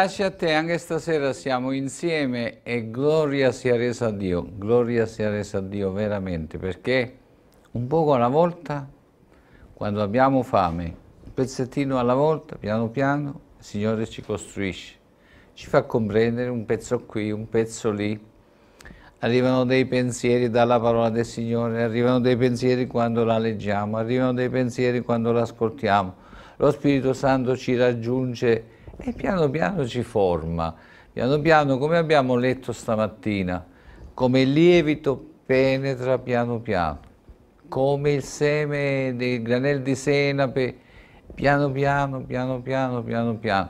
Grazie a te, anche stasera siamo insieme e gloria sia resa a Dio, gloria sia resa a Dio veramente, perché un poco alla volta, quando abbiamo fame, un pezzettino alla volta, piano piano, il Signore ci costruisce, ci fa comprendere un pezzo qui, un pezzo lì, arrivano dei pensieri dalla parola del Signore, arrivano dei pensieri quando la leggiamo, arrivano dei pensieri quando l'ascoltiamo, lo Spirito Santo ci raggiunge e piano piano ci forma, piano piano come abbiamo letto stamattina, come il lievito penetra piano piano, come il seme del granel di senape, piano piano, piano piano, piano piano.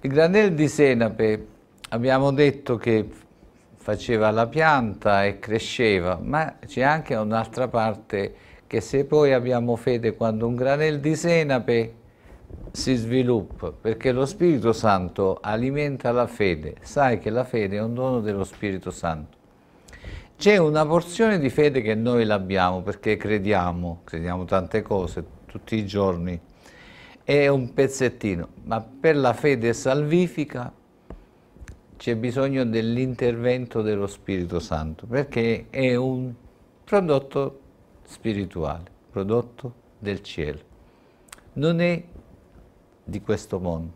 Il granel di senape abbiamo detto che faceva la pianta e cresceva, ma c'è anche un'altra parte che se poi abbiamo fede quando un granel di senape si sviluppa, perché lo Spirito Santo alimenta la fede. Sai che la fede è un dono dello Spirito Santo. C'è una porzione di fede che noi l'abbiamo perché crediamo, crediamo tante cose tutti i giorni, è un pezzettino, ma per la fede salvifica c'è bisogno dell'intervento dello Spirito Santo, perché è un prodotto spirituale, prodotto del cielo. Non è di questo mondo,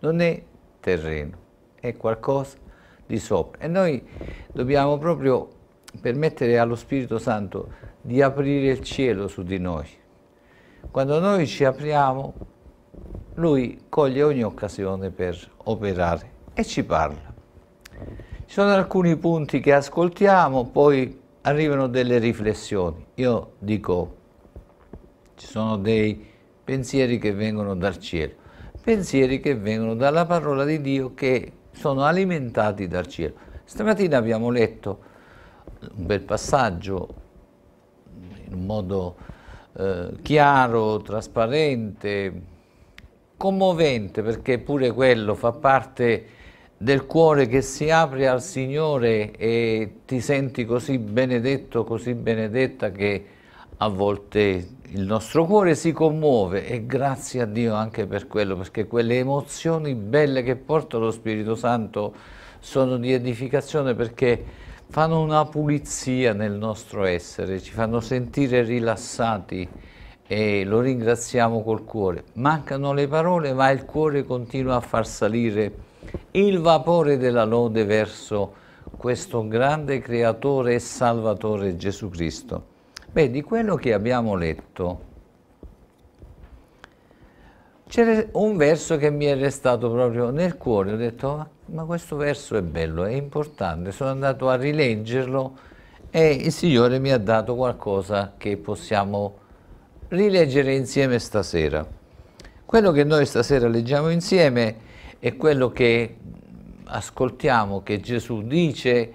non è terreno, è qualcosa di sopra. E noi dobbiamo proprio permettere allo Spirito Santo di aprire il cielo su di noi. Quando noi ci apriamo, Lui coglie ogni occasione per operare e ci parla. Ci sono alcuni punti che ascoltiamo, poi arrivano delle riflessioni. Io dico, ci sono dei pensieri che vengono dal cielo pensieri che vengono dalla parola di Dio che sono alimentati dal cielo. Stamattina abbiamo letto un bel passaggio in un modo eh, chiaro, trasparente, commovente, perché pure quello fa parte del cuore che si apre al Signore e ti senti così benedetto, così benedetta che a volte il nostro cuore si commuove e grazie a Dio anche per quello, perché quelle emozioni belle che porta lo Spirito Santo sono di edificazione perché fanno una pulizia nel nostro essere, ci fanno sentire rilassati e lo ringraziamo col cuore. Mancano le parole, ma il cuore continua a far salire il vapore della lode verso questo grande creatore e salvatore Gesù Cristo. Beh, di quello che abbiamo letto, c'era un verso che mi è restato proprio nel cuore, ho detto ah, ma, questo verso è bello, è importante, sono andato a rileggerlo e il Signore mi ha dato qualcosa che possiamo rileggere insieme stasera. Quello che noi stasera leggiamo insieme è quello che ascoltiamo, che Gesù dice,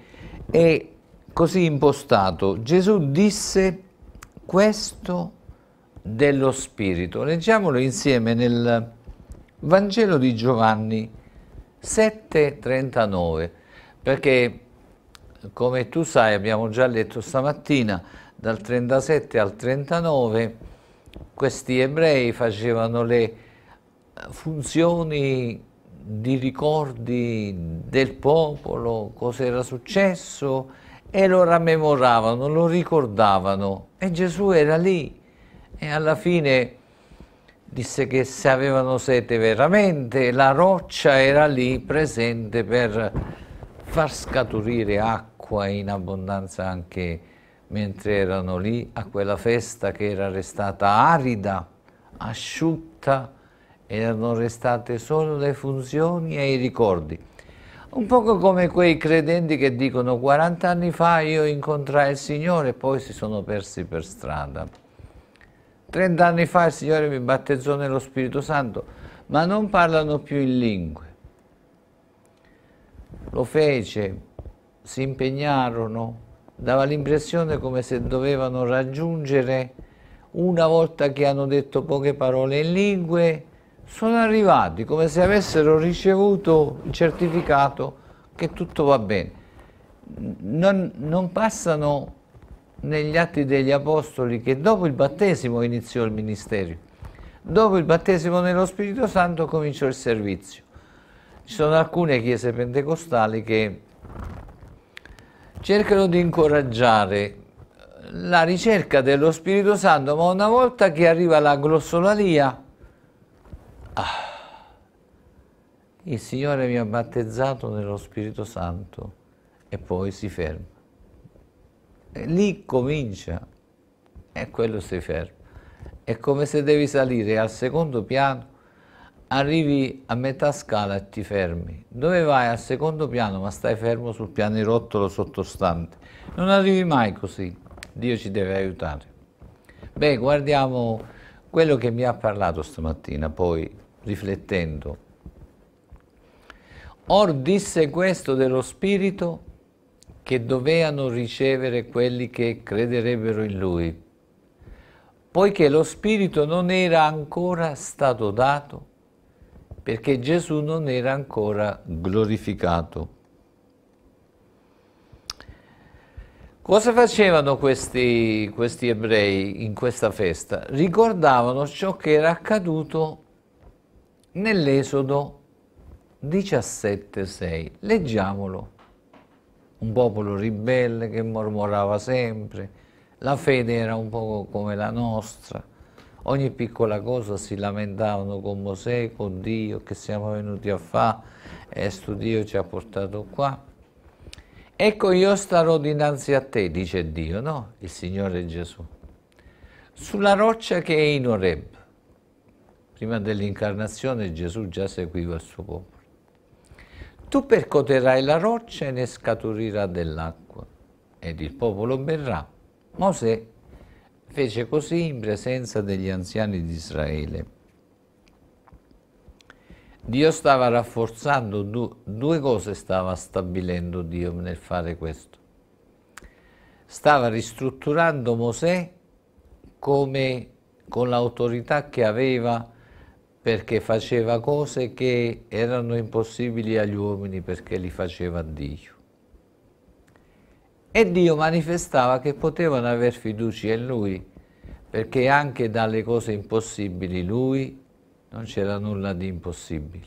è così impostato. Gesù disse questo dello Spirito. Leggiamolo insieme nel Vangelo di Giovanni 7,39, perché come tu sai abbiamo già letto stamattina dal 37 al 39 questi ebrei facevano le funzioni di ricordi del popolo, cosa era successo, e lo rammemoravano, lo ricordavano e Gesù era lì e alla fine disse che se avevano sete veramente la roccia era lì presente per far scaturire acqua in abbondanza anche mentre erano lì a quella festa che era restata arida, asciutta, erano restate solo le funzioni e i ricordi. Un poco come quei credenti che dicono 40 anni fa io incontrai il Signore e poi si sono persi per strada. 30 anni fa il Signore mi battezzò nello Spirito Santo, ma non parlano più in lingue. Lo fece, si impegnarono, dava l'impressione come se dovevano raggiungere, una volta che hanno detto poche parole in lingue, sono arrivati come se avessero ricevuto il certificato che tutto va bene. Non, non passano negli atti degli apostoli che dopo il battesimo iniziò il ministero, dopo il battesimo nello Spirito Santo cominciò il servizio. Ci sono alcune chiese pentecostali che cercano di incoraggiare la ricerca dello Spirito Santo, ma una volta che arriva la glossolalia, Ah, il Signore mi ha battezzato nello Spirito Santo e poi si ferma. E lì comincia e quello si ferma. È come se devi salire al secondo piano, arrivi a metà scala e ti fermi. Dove vai? Al secondo piano, ma stai fermo sul pianerottolo sottostante. Non arrivi mai così. Dio ci deve aiutare. Beh, guardiamo quello che mi ha parlato stamattina, poi riflettendo. Or disse questo dello Spirito che dovevano ricevere quelli che crederebbero in Lui, poiché lo Spirito non era ancora stato dato, perché Gesù non era ancora glorificato. Cosa facevano questi, questi ebrei in questa festa? Ricordavano ciò che era accaduto nell'Esodo 17.6. Leggiamolo. Un popolo ribelle che mormorava sempre, la fede era un po' come la nostra, ogni piccola cosa si lamentavano con Mosè, con Dio, che siamo venuti a fare, e sto Dio ci ha portato qua. Ecco io starò dinanzi a te, dice Dio, no? Il Signore Gesù. Sulla roccia che è in Oreb, prima dell'incarnazione Gesù già seguiva il suo popolo. Tu percoterai la roccia e ne scaturirà dell'acqua, ed il popolo berrà. Mosè fece così in presenza degli anziani di Israele. Dio stava rafforzando, du due cose stava stabilendo Dio nel fare questo. Stava ristrutturando Mosè come con l'autorità che aveva perché faceva cose che erano impossibili agli uomini perché li faceva Dio. E Dio manifestava che potevano aver fiducia in Lui, perché anche dalle cose impossibili Lui non c'era nulla di impossibile.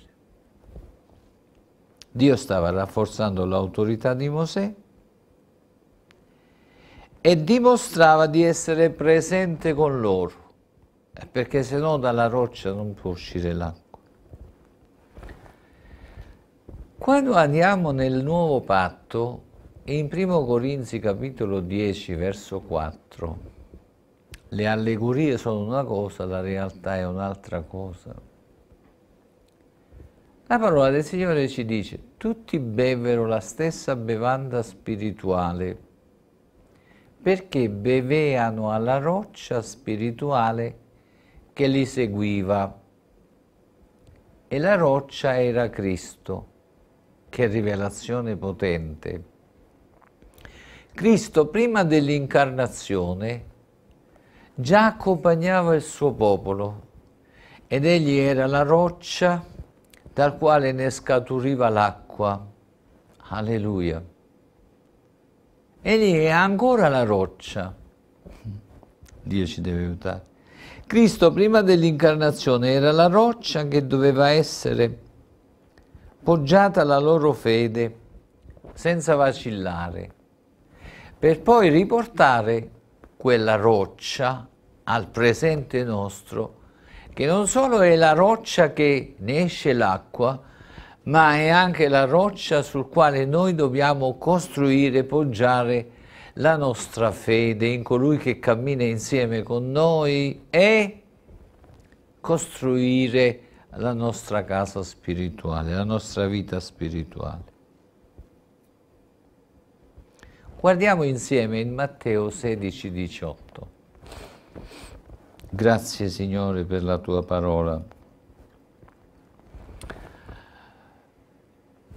Dio stava rafforzando l'autorità di Mosè e dimostrava di essere presente con loro perché se no dalla roccia non può uscire l'acqua. Quando andiamo nel nuovo patto, in 1 Corinzi capitolo 10 verso 4, le allegorie sono una cosa, la realtà è un'altra cosa. La parola del Signore ci dice, tutti bevvero la stessa bevanda spirituale perché bevevano alla roccia spirituale che li seguiva. E la roccia era Cristo. Che rivelazione potente. Cristo prima dell'incarnazione già accompagnava il suo popolo ed egli era la roccia dal quale ne scaturiva l'acqua. Alleluia. Egli è ancora la roccia. Dio ci deve aiutare. Cristo prima dell'incarnazione era la roccia che doveva essere poggiata alla loro fede senza vacillare, per poi riportare quella roccia al presente nostro, che non solo è la roccia che ne esce l'acqua, ma è anche la roccia sul quale noi dobbiamo costruire, poggiare la nostra fede in colui che cammina insieme con noi e costruire la nostra casa spirituale, la nostra vita spirituale. Guardiamo insieme in Matteo 16, 18. Grazie Signore per la tua parola.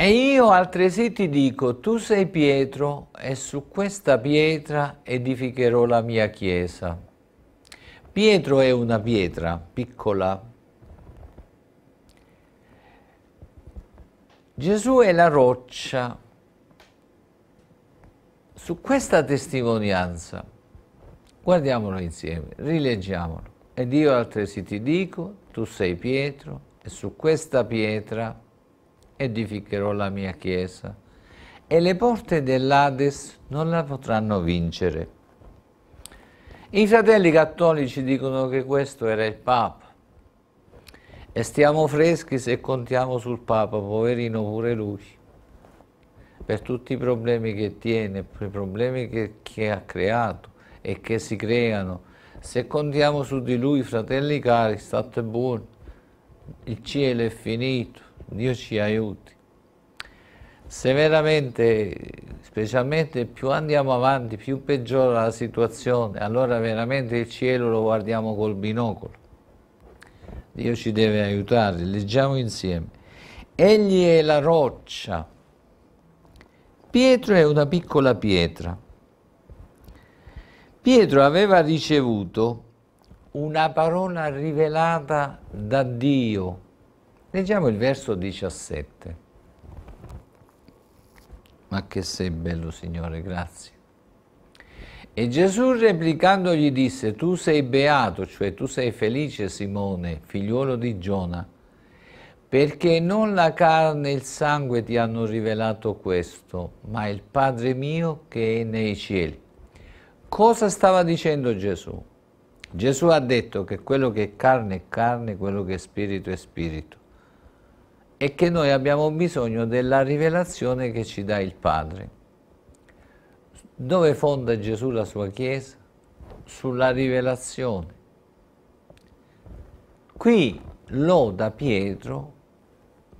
E io altresì ti dico, tu sei Pietro e su questa pietra edificherò la mia chiesa. Pietro è una pietra piccola. Gesù è la roccia. Su questa testimonianza, guardiamolo insieme, rileggiamolo. Ed io altresì ti dico, tu sei Pietro e su questa pietra edificherò la mia chiesa e le porte dell'Ades non la potranno vincere. I fratelli cattolici dicono che questo era il Papa e stiamo freschi se contiamo sul Papa, poverino pure lui, per tutti i problemi che tiene, per i problemi che, che ha creato e che si creano. Se contiamo su di lui, fratelli cari, state buoni, il cielo è finito, Dio ci aiuti. Se veramente, specialmente più andiamo avanti, più peggiora la situazione, allora veramente il cielo lo guardiamo col binocolo. Dio ci deve aiutare, leggiamo insieme. Egli è la roccia. Pietro è una piccola pietra. Pietro aveva ricevuto una parola rivelata da Dio Leggiamo il verso 17. Ma che sei bello, Signore, grazie. E Gesù replicando gli disse, tu sei beato, cioè tu sei felice, Simone, figliuolo di Giona, perché non la carne e il sangue ti hanno rivelato questo, ma il Padre mio che è nei cieli. Cosa stava dicendo Gesù? Gesù ha detto che quello che è carne è carne, quello che è spirito è spirito è che noi abbiamo bisogno della rivelazione che ci dà il Padre. Dove fonda Gesù la sua Chiesa? Sulla rivelazione. Qui loda Pietro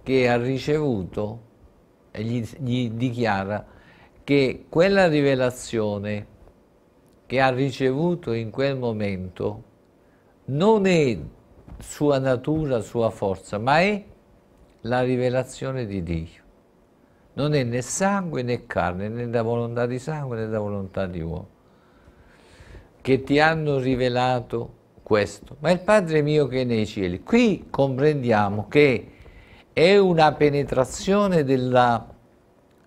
che ha ricevuto e gli, gli dichiara che quella rivelazione che ha ricevuto in quel momento non è sua natura, sua forza, ma è la rivelazione di Dio. Non è né sangue né carne, né da volontà di sangue né da volontà di uomo, che ti hanno rivelato questo, ma il Padre mio che è nei cieli. Qui comprendiamo che è una penetrazione della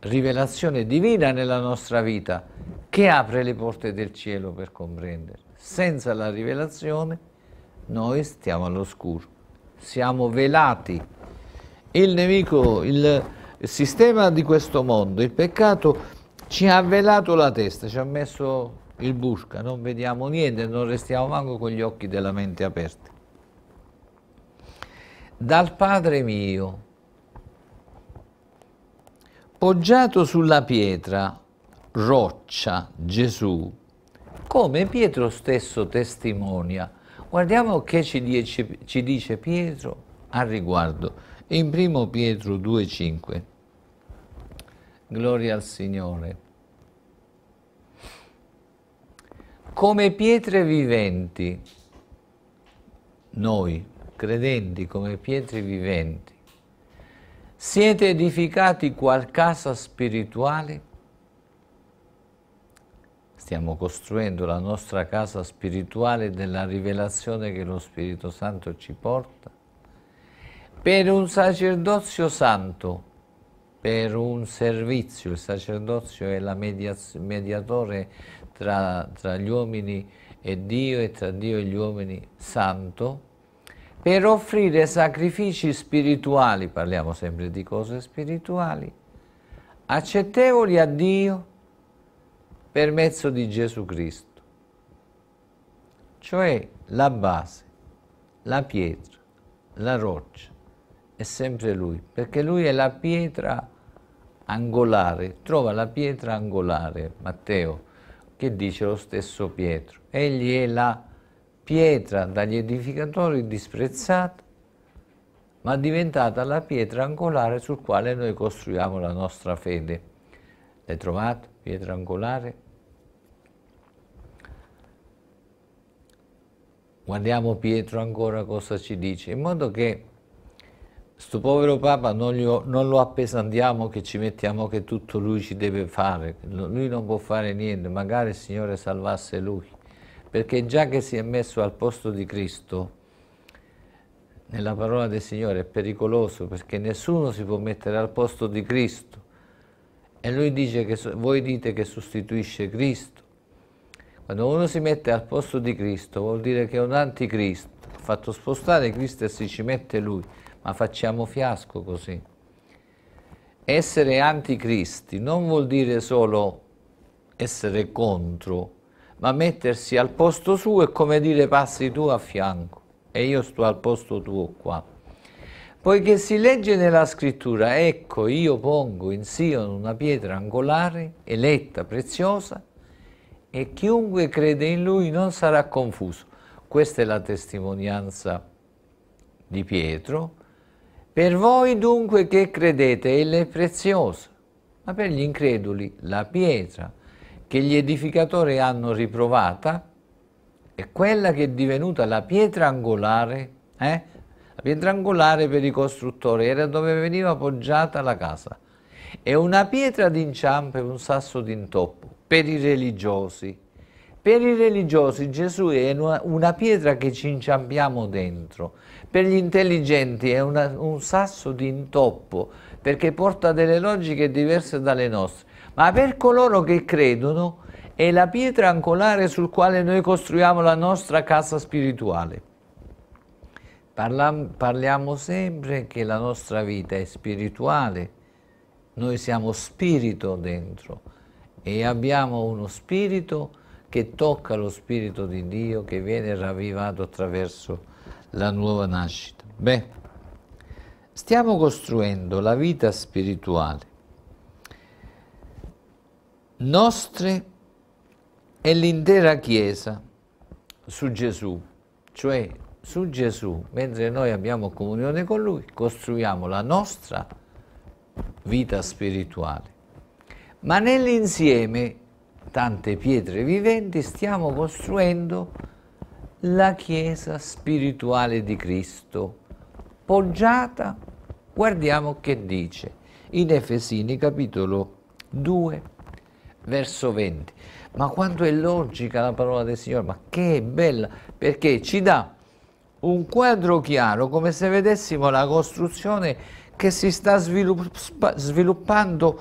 rivelazione divina nella nostra vita che apre le porte del cielo per comprendere. Senza la rivelazione noi stiamo all'oscuro, siamo velati il nemico, il sistema di questo mondo, il peccato ci ha velato la testa, ci ha messo il busca, non vediamo niente, non restiamo manco con gli occhi della mente aperti. Dal Padre mio, poggiato sulla pietra, roccia Gesù, come Pietro stesso testimonia. Guardiamo che ci dice, ci dice Pietro al riguardo. In 1 Pietro 2,5 Gloria al Signore. Come pietre viventi, noi credenti come pietre viventi, siete edificati qual casa spirituale? Stiamo costruendo la nostra casa spirituale della rivelazione che lo Spirito Santo ci porta? per un sacerdozio santo, per un servizio, il sacerdozio è il mediatore tra, tra gli uomini e Dio e tra Dio e gli uomini santo, per offrire sacrifici spirituali, parliamo sempre di cose spirituali, accettevoli a Dio per mezzo di Gesù Cristo, cioè la base, la pietra, la roccia è sempre lui, perché lui è la pietra angolare, trova la pietra angolare, Matteo, che dice lo stesso Pietro. Egli è la pietra dagli edificatori disprezzata, ma diventata la pietra angolare sul quale noi costruiamo la nostra fede. L'hai trovato? Pietra angolare? Guardiamo Pietro ancora cosa ci dice, in modo che Sto povero Papa non, ho, non, lo appesantiamo che ci mettiamo che tutto lui ci deve fare, lui non può fare niente, magari il Signore salvasse lui, perché già che si è messo al posto di Cristo, nella parola del Signore è pericoloso perché nessuno si può mettere al posto di Cristo e lui dice che voi dite che sostituisce Cristo. Quando uno si mette al posto di Cristo vuol dire che è un anticristo, ha fatto spostare Cristo e si ci mette lui ma facciamo fiasco così. Essere anticristi non vuol dire solo essere contro, ma mettersi al posto suo è come dire passi tu a fianco e io sto al posto tuo qua. Poiché si legge nella scrittura, ecco io pongo in Sion una pietra angolare, eletta, preziosa, e chiunque crede in lui non sarà confuso. Questa è la testimonianza di Pietro, per voi dunque che credete, ella è preziosa, ma per gli increduli la pietra che gli edificatori hanno riprovata è quella che è divenuta la pietra angolare, eh? la pietra angolare per i costruttori, era dove veniva poggiata la casa. È una pietra d'inciampo e un sasso d'intoppo per i religiosi, per i religiosi Gesù è una pietra che ci inciampiamo dentro, per gli intelligenti è una, un sasso di intoppo perché porta delle logiche diverse dalle nostre, ma per coloro che credono è la pietra ancolare sul quale noi costruiamo la nostra casa spirituale. Parlam, parliamo sempre che la nostra vita è spirituale, noi siamo spirito dentro e abbiamo uno spirito che tocca lo Spirito di Dio che viene ravvivato attraverso la nuova nascita. Beh, stiamo costruendo la vita spirituale nostre e l'intera Chiesa su Gesù, cioè su Gesù, mentre noi abbiamo comunione con Lui, costruiamo la nostra vita spirituale. Ma nell'insieme tante pietre viventi, stiamo costruendo la Chiesa spirituale di Cristo, poggiata, guardiamo che dice, in Efesini capitolo 2, verso 20. Ma quanto è logica la parola del Signore, ma che bella, perché ci dà un quadro chiaro, come se vedessimo la costruzione che si sta sviluppando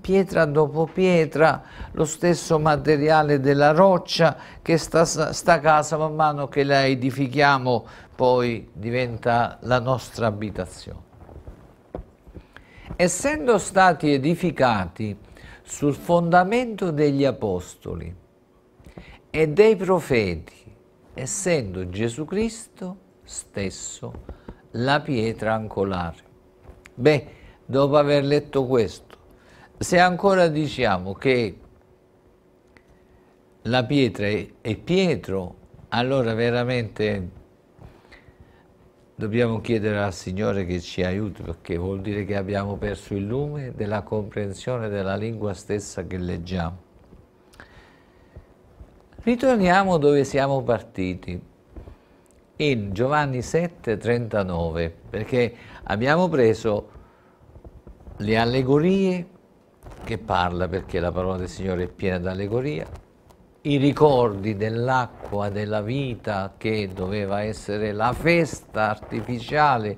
pietra dopo pietra, lo stesso materiale della roccia che sta, sta casa man mano che la edifichiamo poi diventa la nostra abitazione. Essendo stati edificati sul fondamento degli apostoli e dei profeti, essendo Gesù Cristo stesso la pietra angolare. Beh, dopo aver letto questo, se ancora diciamo che la pietra è Pietro, allora veramente dobbiamo chiedere al Signore che ci aiuti perché vuol dire che abbiamo perso il lume della comprensione della lingua stessa che leggiamo. Ritorniamo dove siamo partiti in Giovanni 7, 39, perché abbiamo preso le allegorie che parla, perché la parola del Signore è piena di allegoria, i ricordi dell'acqua, della vita che doveva essere la festa artificiale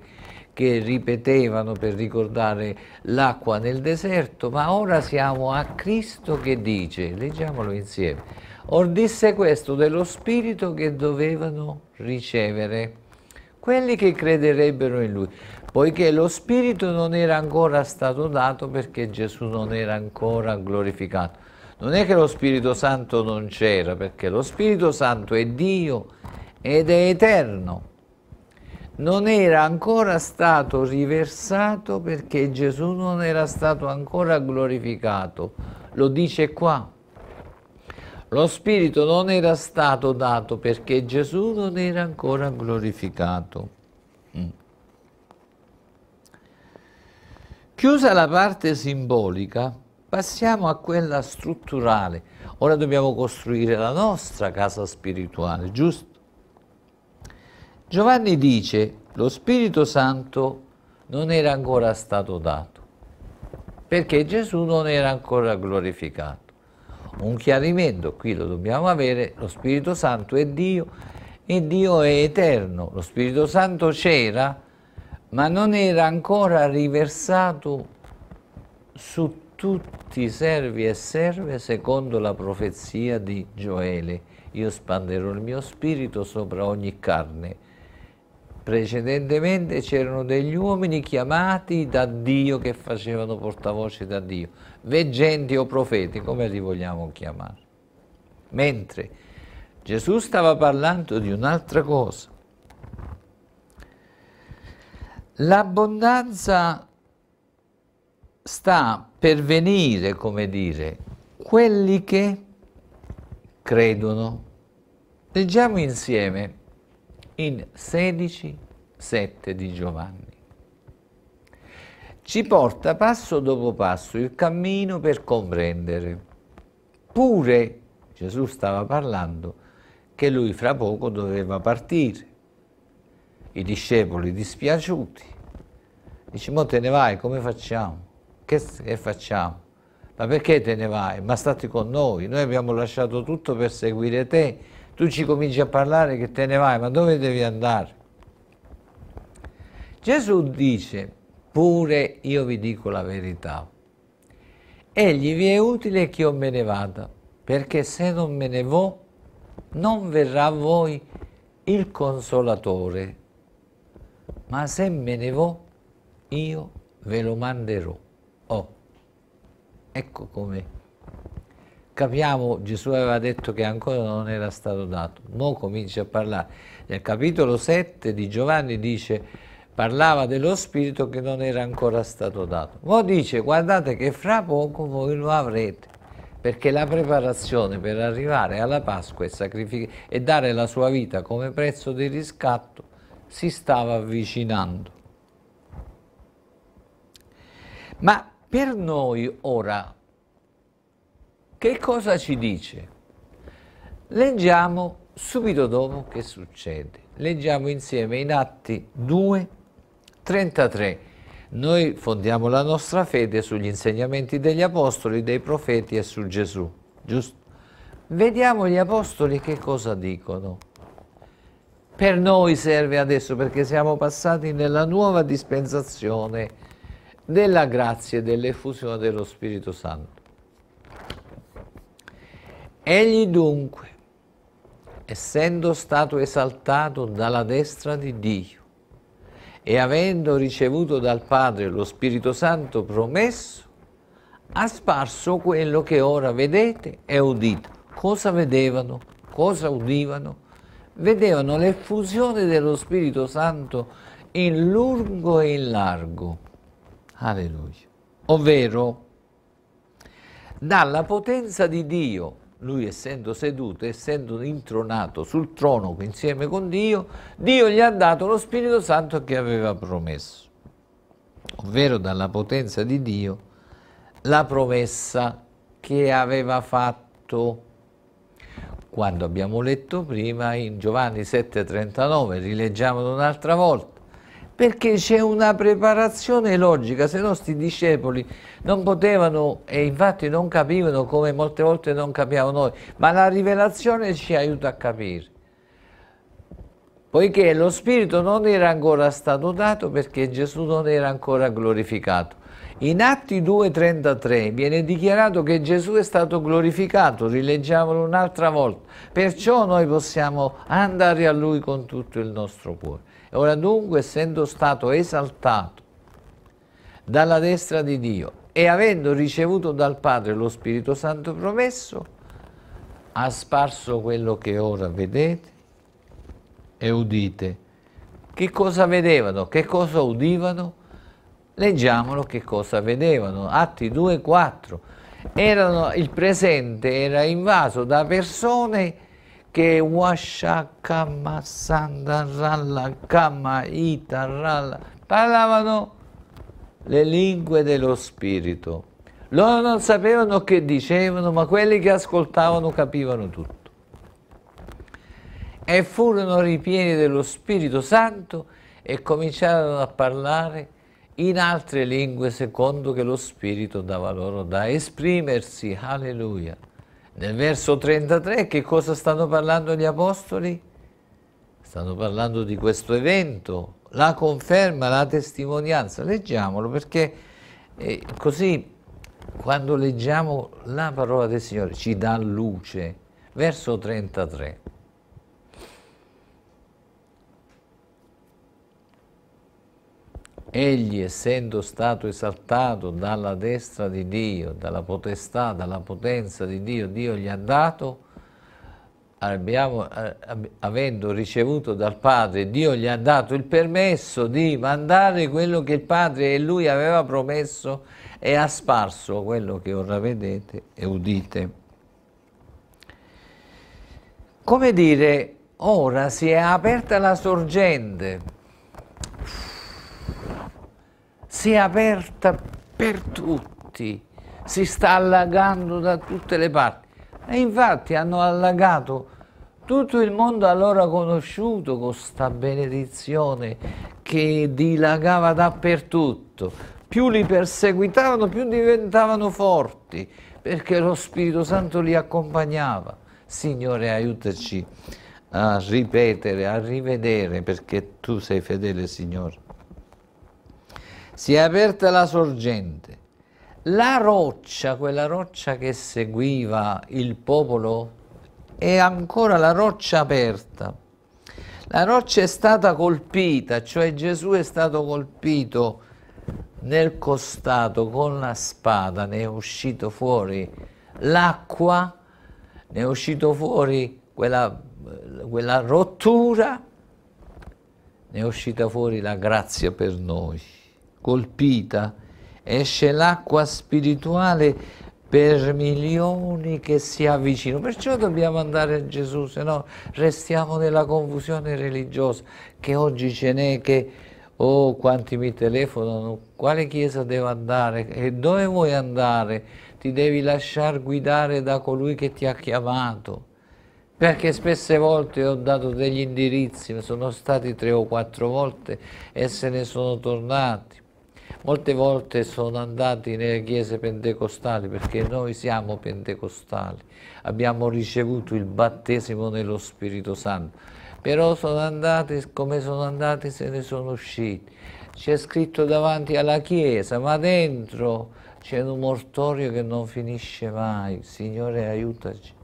che ripetevano per ricordare l'acqua nel deserto, ma ora siamo a Cristo che dice, leggiamolo insieme, or disse questo dello Spirito che dovevano ricevere quelli che crederebbero in Lui, poiché lo Spirito non era ancora stato dato perché Gesù non era ancora glorificato. Non è che lo Spirito Santo non c'era, perché lo Spirito Santo è Dio ed è eterno. Non era ancora stato riversato perché Gesù non era stato ancora glorificato. Lo dice qua. Lo Spirito non era stato dato perché Gesù non era ancora glorificato. Mm. Chiusa la parte simbolica, passiamo a quella strutturale. Ora dobbiamo costruire la nostra casa spirituale, giusto? Giovanni dice, lo Spirito Santo non era ancora stato dato, perché Gesù non era ancora glorificato. Un chiarimento qui lo dobbiamo avere, lo Spirito Santo è Dio e Dio è eterno. Lo Spirito Santo c'era, ma non era ancora riversato su tutti i servi e serve secondo la profezia di Gioele. Io spanderò il mio spirito sopra ogni carne. Precedentemente c'erano degli uomini chiamati da Dio che facevano portavoce da Dio veggenti o profeti, come li vogliamo chiamare. Mentre Gesù stava parlando di un'altra cosa. L'abbondanza sta per venire, come dire, quelli che credono. Leggiamo insieme in 16, 7 di Giovanni ci porta passo dopo passo il cammino per comprendere. Pure Gesù stava parlando che lui fra poco doveva partire. I discepoli dispiaciuti. Dice, mo te ne vai, come facciamo? Che, che facciamo? Ma perché te ne vai? Ma stati con noi, noi abbiamo lasciato tutto per seguire te. Tu ci cominci a parlare che te ne vai, ma dove devi andare? Gesù dice, pure io vi dico la verità. Egli vi è utile che io me ne vada, perché se non me ne vo, non verrà a voi il consolatore, ma se me ne vo, io ve lo manderò. Oh, ecco come capiamo, Gesù aveva detto che ancora non era stato dato. Mo comincia a parlare. Nel capitolo 7 di Giovanni dice parlava dello spirito che non era ancora stato dato. Ma dice guardate che fra poco voi lo avrete perché la preparazione per arrivare alla Pasqua e, e, dare la sua vita come prezzo di riscatto si stava avvicinando. Ma per noi ora, che cosa ci dice? Leggiamo subito dopo che succede. Leggiamo insieme in Atti 2, 33. Noi fondiamo la nostra fede sugli insegnamenti degli apostoli, dei profeti e su Gesù, giusto? Vediamo gli apostoli che cosa dicono. Per noi serve adesso perché siamo passati nella nuova dispensazione della grazia e dell'effusione dello Spirito Santo. Egli dunque, essendo stato esaltato dalla destra di Dio, e avendo ricevuto dal Padre lo Spirito Santo promesso, ha sparso quello che ora vedete e udite. Cosa vedevano? Cosa udivano? Vedevano l'effusione dello Spirito Santo in lungo e in largo. Alleluia. Ovvero, dalla potenza di Dio lui essendo seduto, essendo intronato sul trono insieme con Dio, Dio gli ha dato lo Spirito Santo che aveva promesso, ovvero dalla potenza di Dio la promessa che aveva fatto quando abbiamo letto prima in Giovanni 7,39, rileggiamolo un'altra volta, perché c'è una preparazione logica, se no sti discepoli non potevano e infatti non capivano come molte volte non capiamo noi, ma la rivelazione ci aiuta a capire. Poiché lo Spirito non era ancora stato dato perché Gesù non era ancora glorificato. In Atti 2,33 viene dichiarato che Gesù è stato glorificato, rileggiamolo un'altra volta, perciò noi possiamo andare a Lui con tutto il nostro cuore. E ora dunque, essendo stato esaltato dalla destra di Dio e avendo ricevuto dal Padre lo Spirito Santo promesso, ha sparso quello che ora vedete e udite. Che cosa vedevano? Che cosa udivano? Leggiamolo che cosa vedevano. Atti 2, 4. Erano, il presente era invaso da persone che Washakama Sandaralla Kama Itaralla parlavano le lingue dello spirito. Loro non sapevano che dicevano, ma quelli che ascoltavano capivano tutto. E furono ripieni dello Spirito Santo e cominciarono a parlare in altre lingue secondo che lo Spirito dava loro da esprimersi. Alleluia. Nel verso 33 che cosa stanno parlando gli apostoli? Stanno parlando di questo evento, la conferma, la testimonianza. Leggiamolo perché eh, così quando leggiamo la parola del Signore ci dà luce. Verso 33. Egli, essendo stato esaltato dalla destra di Dio, dalla potestà, dalla potenza di Dio, Dio gli ha dato, abbiamo, eh, avendo ricevuto dal Padre, Dio gli ha dato il permesso di mandare quello che il Padre e lui aveva promesso e ha sparso quello che ora vedete e udite. Come dire, ora si è aperta la sorgente si è aperta per tutti, si sta allagando da tutte le parti. E infatti hanno allagato tutto il mondo allora conosciuto con sta benedizione che dilagava dappertutto. Più li perseguitavano, più diventavano forti, perché lo Spirito Santo li accompagnava. Signore, aiutaci a ripetere, a rivedere, perché tu sei fedele, Signore si è aperta la sorgente. La roccia, quella roccia che seguiva il popolo, è ancora la roccia aperta. La roccia è stata colpita, cioè Gesù è stato colpito nel costato con la spada, ne è uscito fuori l'acqua, ne è uscito fuori quella, quella rottura, ne è uscita fuori la grazia per noi colpita, esce l'acqua spirituale per milioni che si avvicinano. Perciò dobbiamo andare a Gesù, se no restiamo nella confusione religiosa che oggi ce n'è che oh quanti mi telefonano, quale chiesa devo andare e dove vuoi andare? Ti devi lasciar guidare da colui che ti ha chiamato. Perché spesse volte ho dato degli indirizzi, sono stati tre o quattro volte e se ne sono tornati molte volte sono andati nelle chiese pentecostali perché noi siamo pentecostali, abbiamo ricevuto il battesimo nello Spirito Santo, però sono andati come sono andati se ne sono usciti. C'è scritto davanti alla chiesa, ma dentro c'è un mortorio che non finisce mai. Signore aiutaci.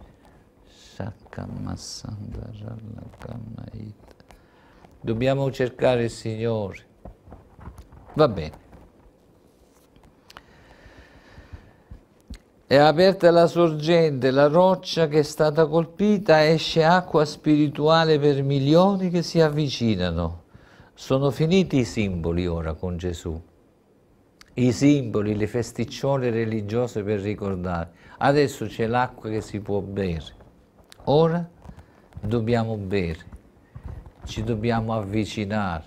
Dobbiamo cercare il Signore. Va bene. È aperta la sorgente, la roccia che è stata colpita esce acqua spirituale per milioni che si avvicinano. Sono finiti i simboli ora con Gesù. I simboli, le festicciole religiose per ricordare. Adesso c'è l'acqua che si può bere. Ora dobbiamo bere, ci dobbiamo avvicinare.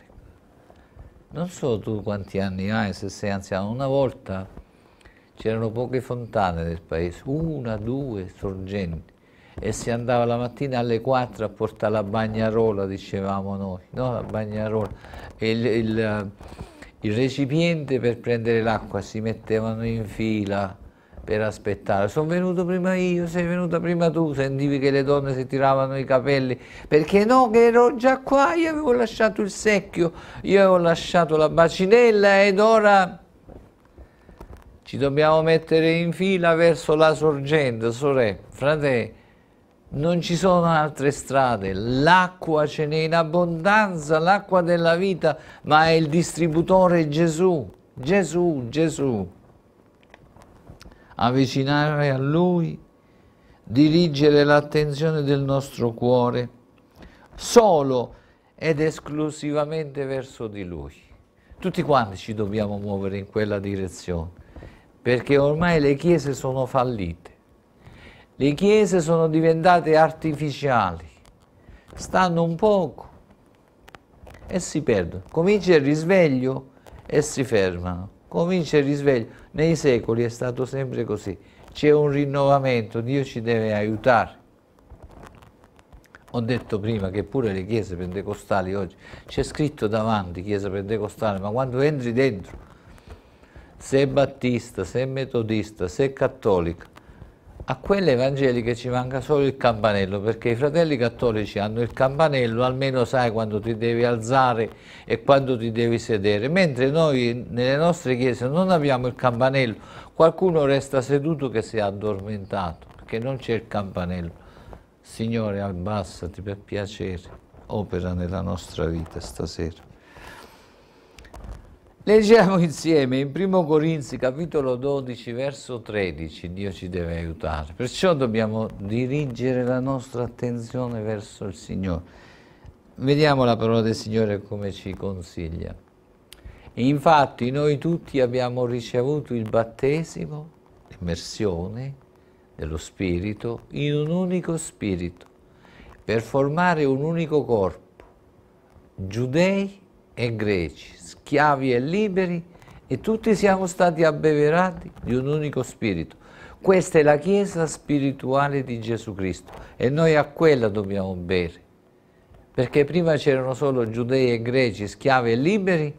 Non so tu quanti anni hai, se sei anziano, una volta C'erano poche fontane nel paese, una, due sorgenti. E si andava la mattina alle 4 a portare la bagnarola, dicevamo noi, no? La bagnarola. Il, il, il recipiente per prendere l'acqua si mettevano in fila per aspettare. Sono venuto prima io, sei venuta prima tu, sentivi che le donne si tiravano i capelli, perché no, che ero già qua, io avevo lasciato il secchio, io avevo lasciato la bacinella ed ora ci dobbiamo mettere in fila verso la sorgente, sore, fratelli. Non ci sono altre strade, l'acqua ce n'è in abbondanza, l'acqua della vita, ma è il distributore Gesù, Gesù, Gesù. Avvicinare a Lui, dirigere l'attenzione del nostro cuore solo ed esclusivamente verso di Lui. Tutti quanti ci dobbiamo muovere in quella direzione perché ormai le chiese sono fallite, le chiese sono diventate artificiali, stanno un poco e si perdono. Comincia il risveglio e si fermano, comincia il risveglio. Nei secoli è stato sempre così, c'è un rinnovamento, Dio ci deve aiutare. Ho detto prima che pure le chiese pentecostali oggi, c'è scritto davanti chiesa pentecostale, ma quando entri dentro se è battista, se è metodista, se è cattolica, a quelle evangeliche ci manca solo il campanello, perché i fratelli cattolici hanno il campanello, almeno sai quando ti devi alzare e quando ti devi sedere, mentre noi nelle nostre chiese non abbiamo il campanello, qualcuno resta seduto che si è addormentato, perché non c'è il campanello. Signore, abbassati per piacere, opera nella nostra vita stasera. Leggiamo insieme in 1 Corinzi capitolo 12 verso 13, Dio ci deve aiutare, perciò dobbiamo dirigere la nostra attenzione verso il Signore. Vediamo la parola del Signore come ci consiglia. Infatti noi tutti abbiamo ricevuto il battesimo, l'immersione dello Spirito in un unico Spirito, per formare un unico corpo, giudei e greci, schiavi e liberi, e tutti siamo stati abbeverati di un unico spirito. Questa è la Chiesa spirituale di Gesù Cristo e noi a quella dobbiamo bere, perché prima c'erano solo giudei e greci, schiavi e liberi,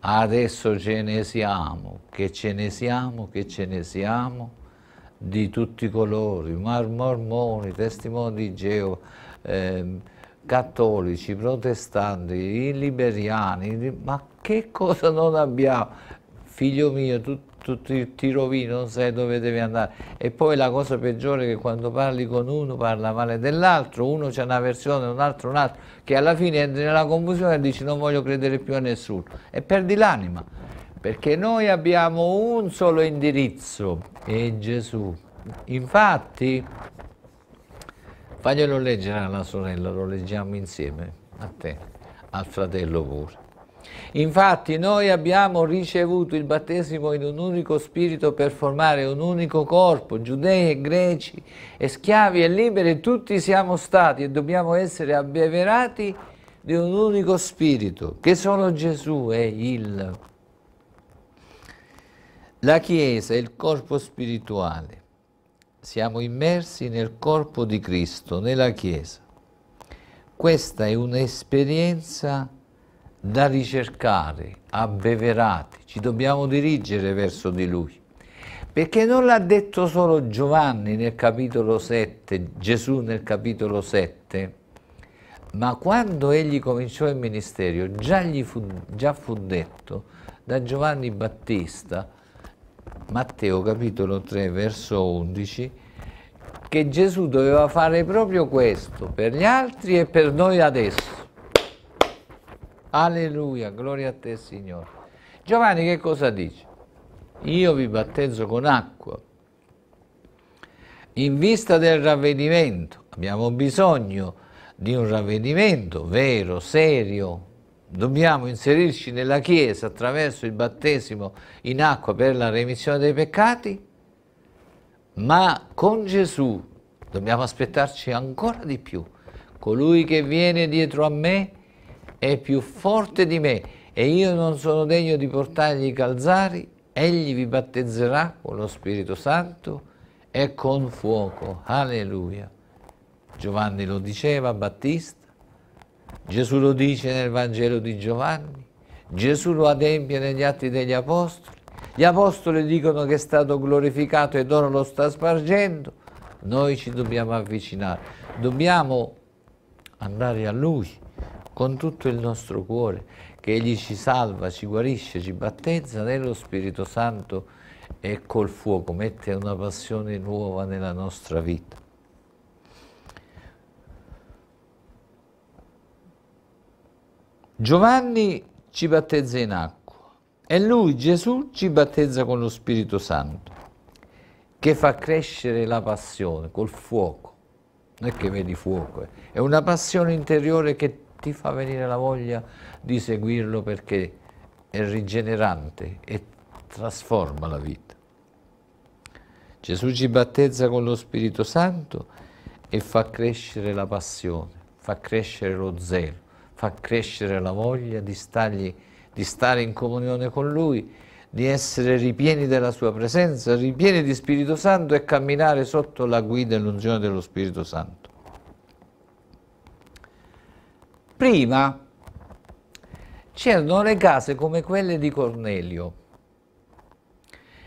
adesso ce ne siamo, che ce ne siamo, che ce ne siamo di tutti i colori, mar mormoni, testimoni di Geo. eh, cattolici, protestanti, liberiani, ma che cosa non abbiamo? Figlio mio, tu, tu ti, ti, rovini, non sai dove devi andare. E poi la cosa peggiore è che quando parli con uno parla male dell'altro, uno c'è una versione, un altro un'altra, che alla fine entri nella confusione e dici non voglio credere più a nessuno. E perdi l'anima, perché noi abbiamo un solo indirizzo, è Gesù. Infatti Faglielo leggere alla sorella, lo leggiamo insieme, a te, al fratello pure. Infatti noi abbiamo ricevuto il battesimo in un unico spirito per formare un unico corpo, giudei e greci, e schiavi e liberi, tutti siamo stati e dobbiamo essere abbeverati di un unico spirito, che solo Gesù è il. La Chiesa è il corpo spirituale siamo immersi nel corpo di Cristo, nella Chiesa. Questa è un'esperienza da ricercare, abbeverati, ci dobbiamo dirigere verso di Lui. Perché non l'ha detto solo Giovanni nel capitolo 7, Gesù nel capitolo 7, ma quando egli cominciò il ministero già, gli fu, già fu detto da Giovanni Battista Matteo capitolo 3 verso 11 che Gesù doveva fare proprio questo per gli altri e per noi adesso. Alleluia, gloria a te Signore. Giovanni che cosa dice? Io vi battezzo con acqua. In vista del ravvedimento, abbiamo bisogno di un ravvedimento vero, serio, dobbiamo inserirci nella Chiesa attraverso il battesimo in acqua per la remissione dei peccati, ma con Gesù dobbiamo aspettarci ancora di più. Colui che viene dietro a me è più forte di me e io non sono degno di portargli i calzari, egli vi battezzerà con lo Spirito Santo e con fuoco. Alleluia. Giovanni lo diceva, Battista Gesù lo dice nel Vangelo di Giovanni, Gesù lo adempie negli atti degli Apostoli, gli Apostoli dicono che è stato glorificato ed ora lo sta spargendo, noi ci dobbiamo avvicinare, dobbiamo andare a Lui con tutto il nostro cuore, che Egli ci salva, ci guarisce, ci battezza nello Spirito Santo e col fuoco mette una passione nuova nella nostra vita. Giovanni ci battezza in acqua e lui Gesù ci battezza con lo Spirito Santo che fa crescere la passione col fuoco. Non è che vedi fuoco, eh. è una passione interiore che ti fa venire la voglia di seguirlo perché è rigenerante e trasforma la vita. Gesù ci battezza con lo Spirito Santo e fa crescere la passione, fa crescere lo zelo fa crescere la voglia di, stargli, di stare in comunione con Lui, di essere ripieni della sua presenza, ripieni di Spirito Santo e camminare sotto la guida e l'unzione dello Spirito Santo. Prima c'erano le case come quelle di Cornelio,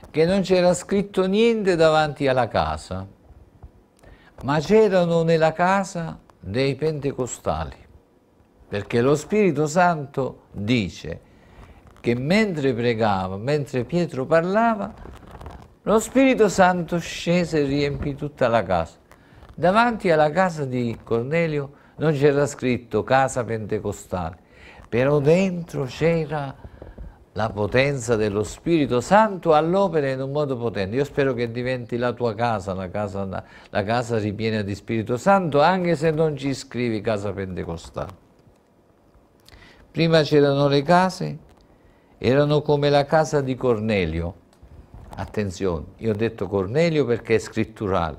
che non c'era scritto niente davanti alla casa, ma c'erano nella casa dei pentecostali perché lo Spirito Santo dice che mentre pregava, mentre Pietro parlava, lo Spirito Santo scese e riempì tutta la casa. Davanti alla casa di Cornelio non c'era scritto casa pentecostale, però dentro c'era la potenza dello Spirito Santo all'opera in un modo potente. Io spero che diventi la tua casa, la casa, la casa ripiena di Spirito Santo, anche se non ci scrivi casa pentecostale. Prima c'erano le case, erano come la casa di Cornelio. Attenzione, io ho detto Cornelio perché è scritturale,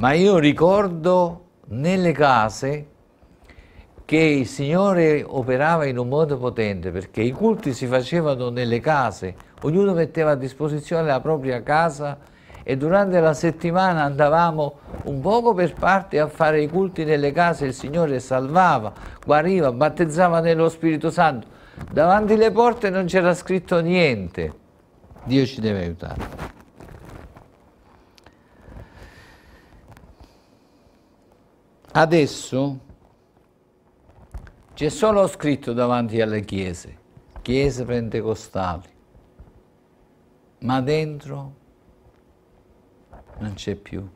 ma io ricordo nelle case che il Signore operava in un modo potente perché i culti si facevano nelle case, ognuno metteva a disposizione la propria casa e durante la settimana andavamo un poco per parte a fare i culti nelle case, il Signore salvava, guariva, battezzava nello Spirito Santo. Davanti alle porte non c'era scritto niente. Dio ci deve aiutare. Adesso c'è solo scritto davanti alle chiese, chiese pentecostali, ma dentro non c'è più.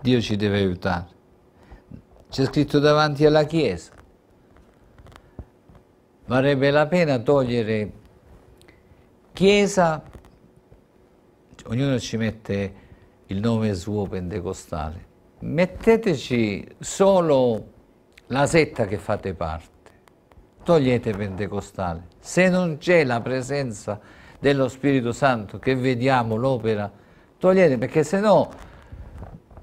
Dio ci deve aiutare. C'è scritto davanti alla Chiesa. Varrebbe la pena togliere Chiesa, ognuno ci mette il nome suo pentecostale. Metteteci solo la setta che fate parte. Togliete pentecostale. Se non c'è la presenza dello Spirito Santo che vediamo l'opera togliere perché se no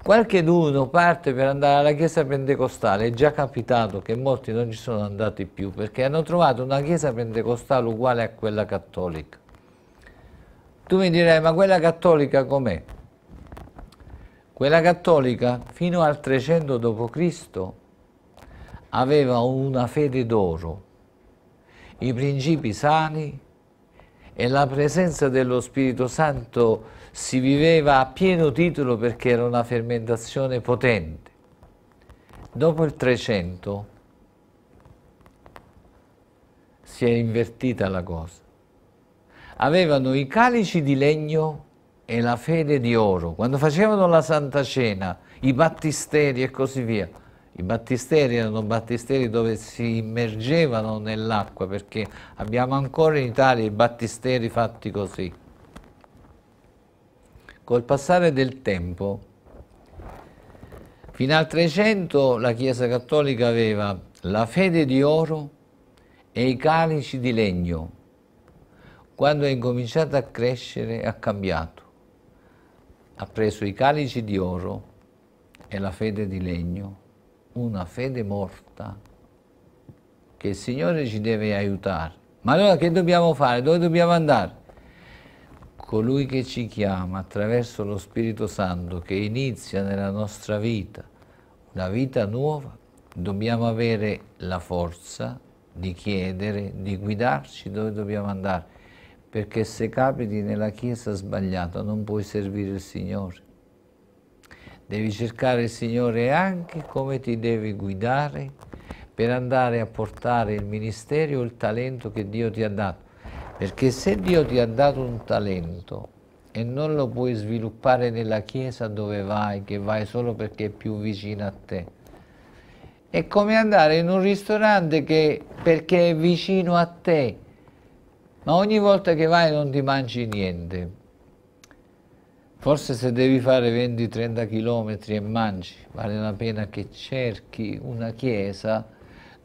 qualche duno parte per andare alla chiesa pentecostale, è già capitato che molti non ci sono andati più perché hanno trovato una chiesa pentecostale uguale a quella cattolica. Tu mi direi, ma quella cattolica com'è? Quella cattolica fino al 300 d.C. aveva una fede d'oro, i principi sani e la presenza dello Spirito Santo si viveva a pieno titolo perché era una fermentazione potente. Dopo il 300 si è invertita la cosa. Avevano i calici di legno e la fede di oro. Quando facevano la Santa Cena, i battisteri e così via, i battisteri erano battisteri dove si immergevano nell'acqua perché abbiamo ancora in Italia i battisteri fatti così Col passare del tempo, fino al 300 la Chiesa Cattolica aveva la fede di oro e i calici di legno. Quando è incominciata a crescere ha cambiato. Ha preso i calici di oro e la fede di legno, una fede morta che il Signore ci deve aiutare. Ma allora che dobbiamo fare? Dove dobbiamo andare? colui che ci chiama attraverso lo Spirito Santo che inizia nella nostra vita una vita nuova, dobbiamo avere la forza di chiedere, di guidarci dove dobbiamo andare, perché se capiti nella chiesa sbagliata non puoi servire il Signore. Devi cercare il Signore anche come ti devi guidare per andare a portare il ministero, il talento che Dio ti ha dato. Perché se Dio ti ha dato un talento e non lo puoi sviluppare nella chiesa dove vai, che vai solo perché è più vicino a te, è come andare in un ristorante che, perché è vicino a te, ma ogni volta che vai non ti mangi niente. Forse se devi fare 20-30 km e mangi, vale la pena che cerchi una chiesa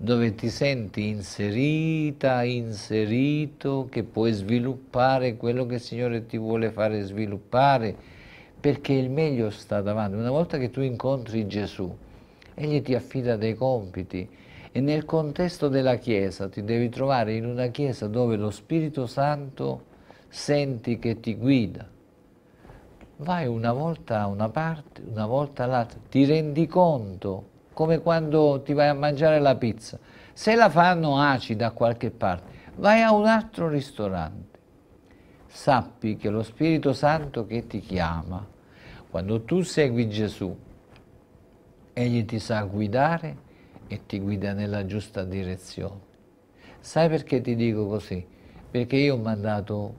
dove ti senti inserita, inserito, che puoi sviluppare quello che il Signore ti vuole fare sviluppare, perché il meglio sta davanti. Una volta che tu incontri Gesù, Egli ti affida dei compiti e nel contesto della Chiesa ti devi trovare in una Chiesa dove lo Spirito Santo senti che ti guida. Vai una volta a una parte, una volta all'altra, ti rendi conto come quando ti vai a mangiare la pizza. Se la fanno acida a qualche parte, vai a un altro ristorante. Sappi che lo Spirito Santo che ti chiama, quando tu segui Gesù, egli ti sa guidare e ti guida nella giusta direzione. Sai perché ti dico così? Perché io ho mandato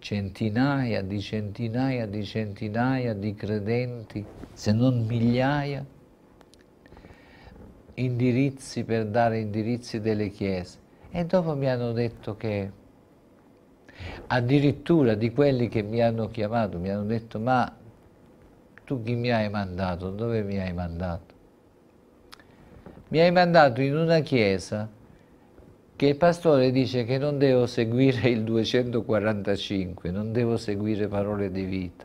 centinaia di centinaia di centinaia di credenti, se non migliaia, indirizzi per dare indirizzi delle chiese e dopo mi hanno detto che addirittura di quelli che mi hanno chiamato mi hanno detto ma tu chi mi hai mandato? Dove mi hai mandato? Mi hai mandato in una chiesa che il pastore dice che non devo seguire il 245, non devo seguire parole di vita.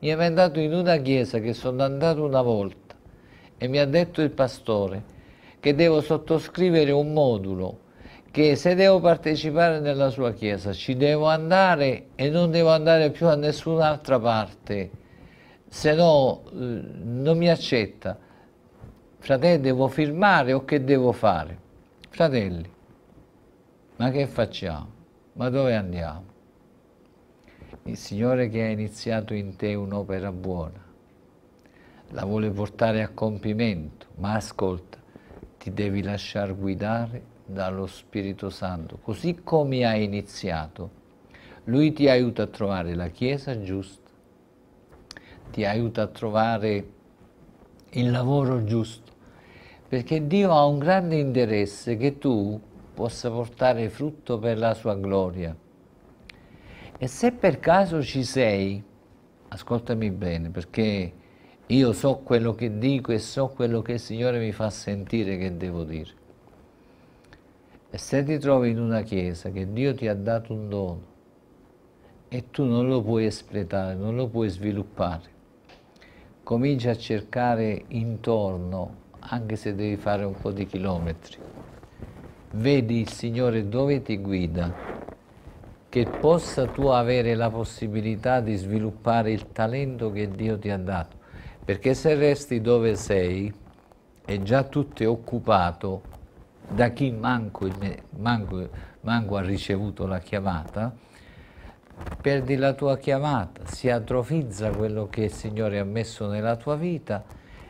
Mi hai mandato in una chiesa che sono andato una volta e mi ha detto il pastore che devo sottoscrivere un modulo che se devo partecipare nella sua chiesa ci devo andare e non devo andare più a nessun'altra parte, se no eh, non mi accetta. Fratelli, devo firmare o che devo fare? Fratelli, ma che facciamo? Ma dove andiamo? Il Signore che ha iniziato in te un'opera buona, la vuole portare a compimento, ma ascolta, ti devi lasciar guidare dallo Spirito Santo, così come hai iniziato. Lui ti aiuta a trovare la Chiesa giusta, ti aiuta a trovare il lavoro giusto, perché Dio ha un grande interesse che tu possa portare frutto per la sua gloria. E se per caso ci sei, ascoltami bene, perché io so quello che dico e so quello che il Signore mi fa sentire che devo dire. E se ti trovi in una chiesa che Dio ti ha dato un dono e tu non lo puoi espletare, non lo puoi sviluppare, comincia a cercare intorno, anche se devi fare un po' di chilometri. Vedi il Signore dove ti guida, che possa tu avere la possibilità di sviluppare il talento che Dio ti ha dato perché se resti dove sei è già tutto occupato da chi manco, manco, manco, ha ricevuto la chiamata, perdi la tua chiamata, si atrofizza quello che il Signore ha messo nella tua vita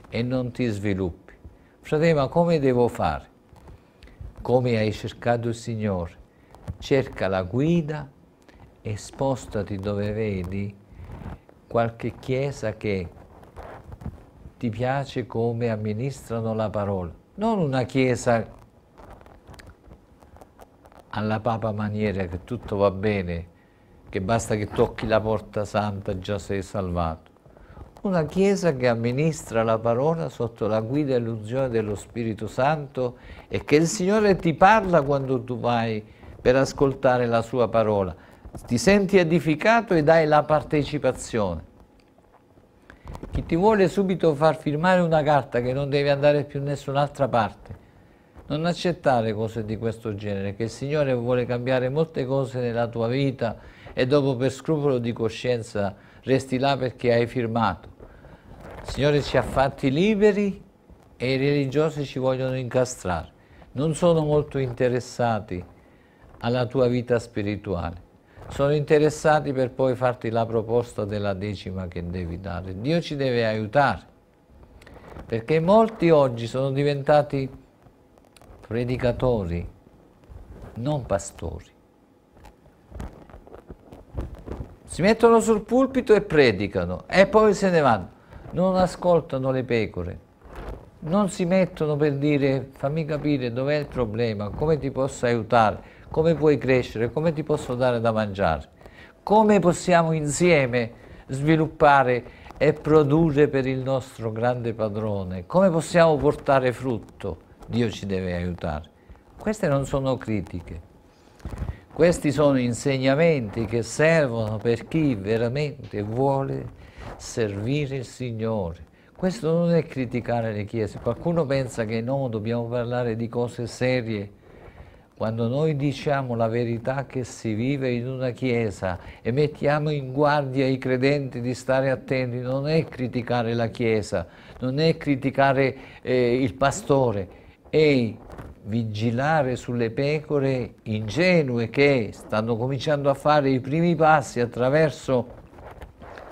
e non ti sviluppi. Fratello, ma come devo fare? Come hai cercato il Signore? Cerca la guida e spostati dove vedi qualche chiesa che ti piace come amministrano la parola. Non una chiesa alla papa maniera che tutto va bene, che basta che tocchi la porta santa già sei salvato. Una chiesa che amministra la parola sotto la guida e l'unzione dello Spirito Santo e che il Signore ti parla quando tu vai per ascoltare la sua parola. Ti senti edificato e dai la partecipazione. Chi ti vuole subito far firmare una carta che non devi andare più nessun'altra parte. Non accettare cose di questo genere, che il Signore vuole cambiare molte cose nella tua vita e dopo per scrupolo di coscienza resti là perché hai firmato. Il Signore ci ha fatti liberi e i religiosi ci vogliono incastrare. Non sono molto interessati alla tua vita spirituale sono interessati per poi farti la proposta della decima che devi dare. Dio ci deve aiutare, perché molti oggi sono diventati predicatori, non pastori. Si mettono sul pulpito e predicano e poi se ne vanno. Non ascoltano le pecore, non si mettono per dire fammi capire dov'è il problema, come ti posso aiutare come puoi crescere, come ti posso dare da mangiare, come possiamo insieme sviluppare e produrre per il nostro grande padrone, come possiamo portare frutto. Dio ci deve aiutare. Queste non sono critiche, questi sono insegnamenti che servono per chi veramente vuole servire il Signore. Questo non è criticare le chiese, qualcuno pensa che no, dobbiamo parlare di cose serie, quando noi diciamo la verità che si vive in una chiesa e mettiamo in guardia i credenti di stare attenti, non è criticare la chiesa, non è criticare eh, il pastore, è vigilare sulle pecore ingenue che stanno cominciando a fare i primi passi attraverso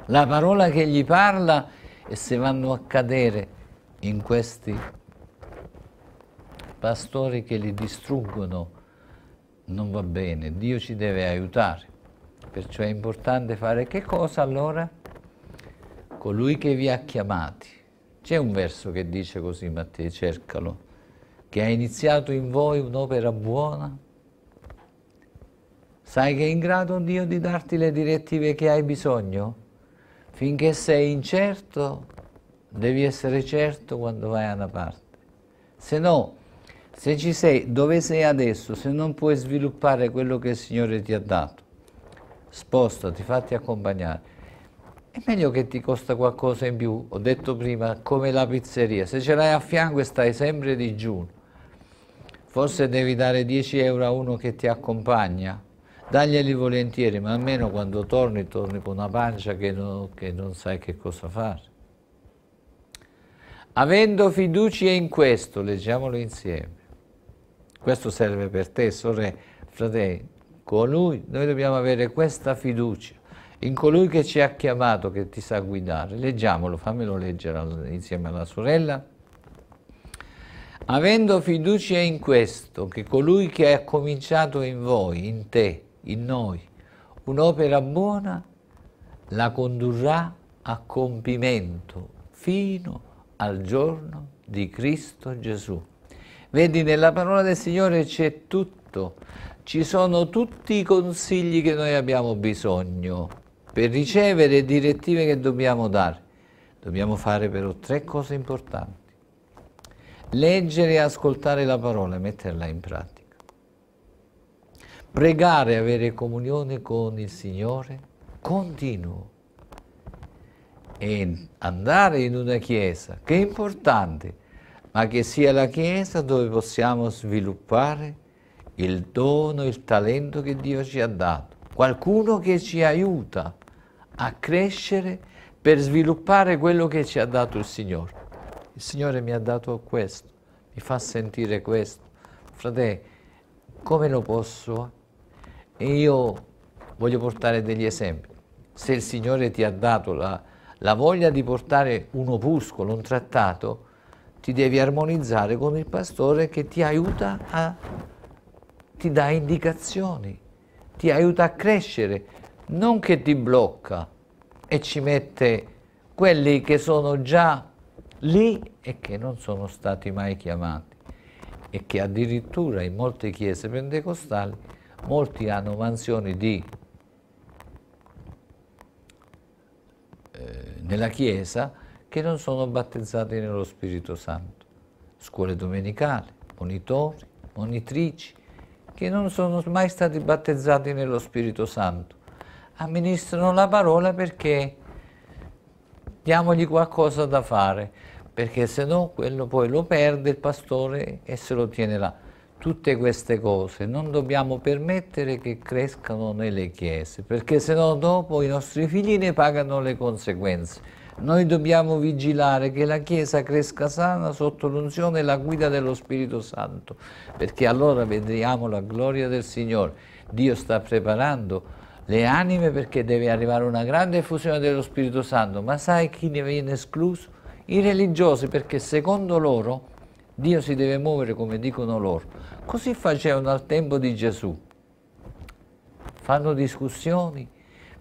la parola che gli parla e se vanno a cadere in questi pastori che li distruggono, non va bene, Dio ci deve aiutare. Perciò è importante fare che cosa allora? Colui che vi ha chiamati. C'è un verso che dice così, Matteo, cercalo, che ha iniziato in voi un'opera buona. Sai che è in grado Dio di darti le direttive che hai bisogno? Finché sei incerto, devi essere certo quando vai a una parte. Se no, se ci sei, dove sei adesso, se non puoi sviluppare quello che il Signore ti ha dato, spostati, fatti accompagnare. È meglio che ti costa qualcosa in più, ho detto prima, come la pizzeria. Se ce l'hai a fianco e stai sempre digiuno, forse devi dare 10 euro a uno che ti accompagna, daglieli volentieri, ma almeno quando torni, torni con una pancia che non, che non sai che cosa fare. Avendo fiducia in questo, leggiamolo insieme questo serve per te, sorelle, fratelli. Con noi dobbiamo avere questa fiducia in colui che ci ha chiamato, che ti sa guidare. Leggiamolo, fammelo leggere insieme alla sorella. Avendo fiducia in questo, che colui che ha cominciato in voi, in te, in noi, un'opera buona, la condurrà a compimento fino al giorno di Cristo Gesù. Vedi, nella parola del Signore c'è tutto, ci sono tutti i consigli che noi abbiamo bisogno per ricevere direttive che dobbiamo dare. Dobbiamo fare però tre cose importanti. Leggere e ascoltare la parola e metterla in pratica. Pregare e avere comunione con il Signore continuo. E andare in una chiesa, che è importante, ma che sia la Chiesa dove possiamo sviluppare il dono, il talento che Dio ci ha dato. Qualcuno che ci aiuta a crescere per sviluppare quello che ci ha dato il Signore. Il Signore mi ha dato questo, mi fa sentire questo. Fratelli, come lo posso? E io voglio portare degli esempi. Se il Signore ti ha dato la, la voglia di portare un opuscolo, un trattato, ti devi armonizzare con il pastore che ti aiuta a, ti dà indicazioni, ti aiuta a crescere, non che ti blocca e ci mette quelli che sono già lì e che non sono stati mai chiamati e che addirittura in molte chiese pentecostali molti hanno mansioni di eh, nella chiesa che non sono battezzati nello Spirito Santo, scuole domenicali, monitori, monitrici, che non sono mai stati battezzati nello Spirito Santo. Amministrano la parola perché diamogli qualcosa da fare, perché se no quello poi lo perde il pastore e se lo tiene là. Tutte queste cose non dobbiamo permettere che crescano nelle chiese, perché se no dopo i nostri figli ne pagano le conseguenze. Noi dobbiamo vigilare che la Chiesa cresca sana sotto l'unzione e la guida dello Spirito Santo, perché allora vedremo la gloria del Signore. Dio sta preparando le anime perché deve arrivare una grande effusione dello Spirito Santo, ma sai chi ne viene escluso? I religiosi, perché secondo loro Dio si deve muovere come dicono loro. Così facevano al tempo di Gesù. Fanno discussioni,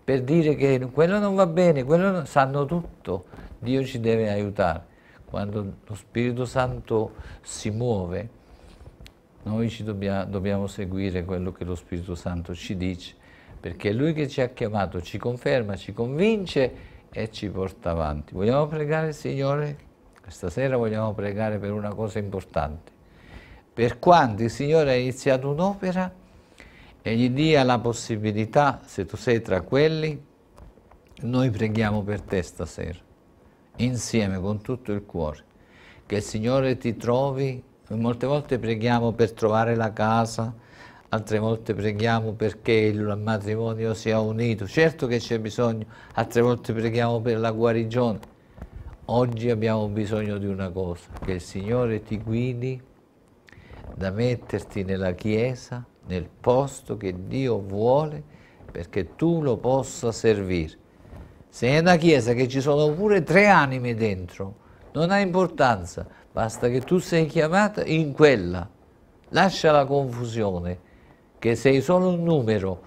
per dire che quello non va bene, quello non... sanno tutto, Dio ci deve aiutare. Quando lo Spirito Santo si muove, noi dobbiamo, dobbiamo seguire quello che lo Spirito Santo ci dice, perché è Lui che ci ha chiamato, ci conferma, ci convince e ci porta avanti. Vogliamo pregare, il Signore? Stasera vogliamo pregare per una cosa importante. Per quanti, Signore, ha iniziato un'opera e gli dia la possibilità, se tu sei tra quelli, noi preghiamo per te stasera, insieme con tutto il cuore, che il Signore ti trovi, molte volte preghiamo per trovare la casa, altre volte preghiamo perché il matrimonio sia unito, certo che c'è bisogno, altre volte preghiamo per la guarigione. Oggi abbiamo bisogno di una cosa, che il Signore ti guidi da metterti nella Chiesa, nel posto che Dio vuole perché tu lo possa servire. Se è una chiesa che ci sono pure tre anime dentro, non ha importanza, basta che tu sei chiamata in quella. Lascia la confusione, che sei solo un numero,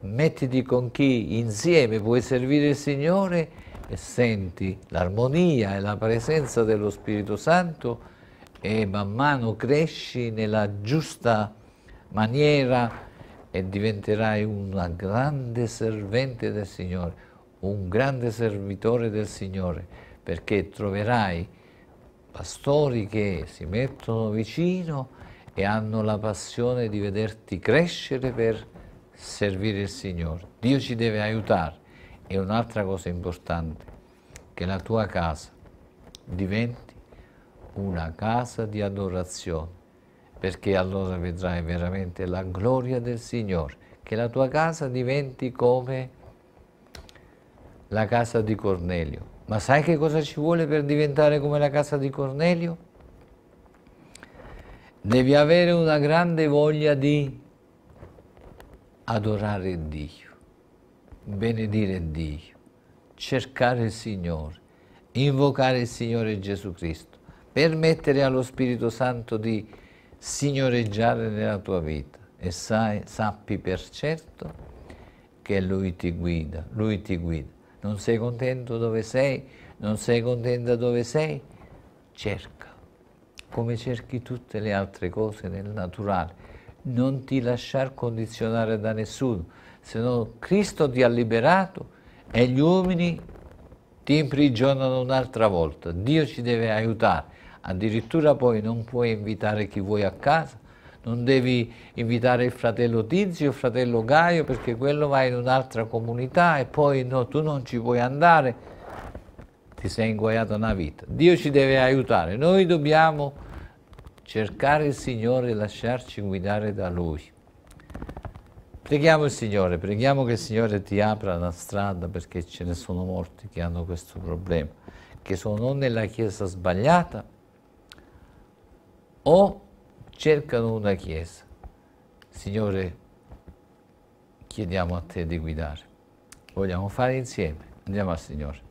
mettiti con chi insieme puoi servire il Signore e senti l'armonia e la presenza dello Spirito Santo e man mano cresci nella giusta maniera e diventerai una grande servente del Signore, un grande servitore del Signore, perché troverai pastori che si mettono vicino e hanno la passione di vederti crescere per servire il Signore. Dio ci deve aiutare. E un'altra cosa importante, che la tua casa diventi una casa di adorazione perché allora vedrai veramente la gloria del Signore, che la tua casa diventi come la casa di Cornelio. Ma sai che cosa ci vuole per diventare come la casa di Cornelio? Devi avere una grande voglia di adorare Dio, benedire Dio, cercare il Signore, invocare il Signore Gesù Cristo, permettere allo Spirito Santo di signoreggiare nella tua vita e sai, sappi per certo che Lui ti guida, Lui ti guida. Non sei contento dove sei, non sei contenta dove sei, cerca, come cerchi tutte le altre cose nel naturale. Non ti lasciar condizionare da nessuno, se no Cristo ti ha liberato e gli uomini ti imprigionano un'altra volta. Dio ci deve aiutare addirittura poi non puoi invitare chi vuoi a casa, non devi invitare il fratello Tizio, il fratello Gaio, perché quello va in un'altra comunità e poi no, tu non ci puoi andare, ti sei inguaiato una vita. Dio ci deve aiutare, noi dobbiamo cercare il Signore e lasciarci guidare da Lui. Preghiamo il Signore, preghiamo che il Signore ti apra la strada perché ce ne sono molti che hanno questo problema, che sono nella Chiesa sbagliata o cercano una chiesa. Signore, chiediamo a te di guidare. Vogliamo fare insieme. Andiamo al Signore.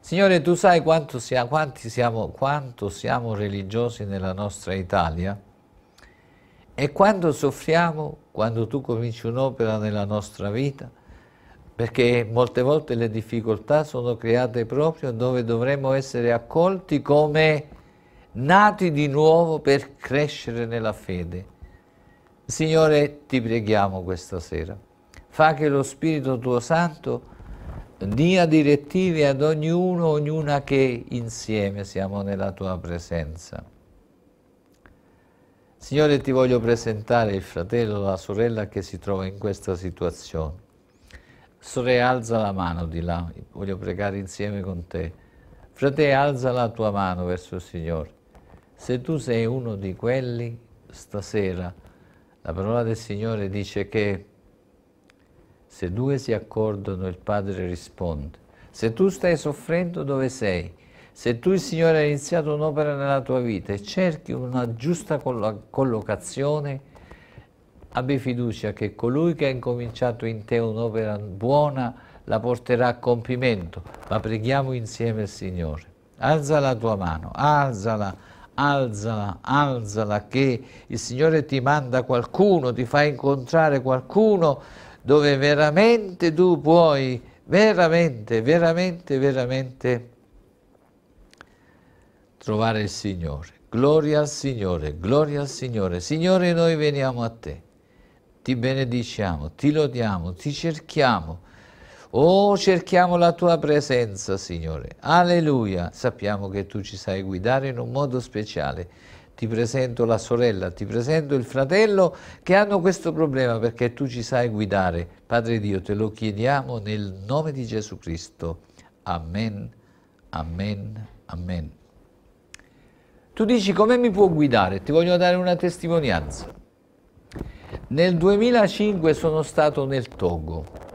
Signore, tu sai quanto, sia, siamo, quanto siamo religiosi nella nostra Italia e quando soffriamo quando tu cominci un'opera nella nostra vita, perché molte volte le difficoltà sono create proprio dove dovremmo essere accolti come nati di nuovo per crescere nella fede. Signore, ti preghiamo questa sera. Fa che lo Spirito tuo Santo dia direttive ad ognuno, ognuna che insieme siamo nella tua presenza. Signore, ti voglio presentare il fratello, la sorella che si trova in questa situazione. Sorella, alza la mano di là, voglio pregare insieme con te. Fratello, alza la tua mano verso il Signore. Se tu sei uno di quelli, stasera la parola del Signore dice che se due si accordano il Padre risponde. Se tu stai soffrendo dove sei, se tu il Signore ha iniziato un'opera nella tua vita e cerchi una giusta collocazione, abbi fiducia che colui che ha incominciato in te un'opera buona la porterà a compimento, ma preghiamo insieme il Signore. Alza la tua mano, alzala alzala, alzala che il Signore ti manda qualcuno, ti fa incontrare qualcuno dove veramente tu puoi, veramente, veramente, veramente trovare il Signore. Gloria al Signore, gloria al Signore. Signore, noi veniamo a te, ti benediciamo, ti lodiamo, ti cerchiamo Oh, cerchiamo la tua presenza, Signore. Alleluia. Sappiamo che tu ci sai guidare in un modo speciale. Ti presento la sorella, ti presento il fratello che hanno questo problema perché tu ci sai guidare. Padre Dio, te lo chiediamo nel nome di Gesù Cristo. Amen, amen, amen. Tu dici come mi può guidare? Ti voglio dare una testimonianza. Nel 2005 sono stato nel Togo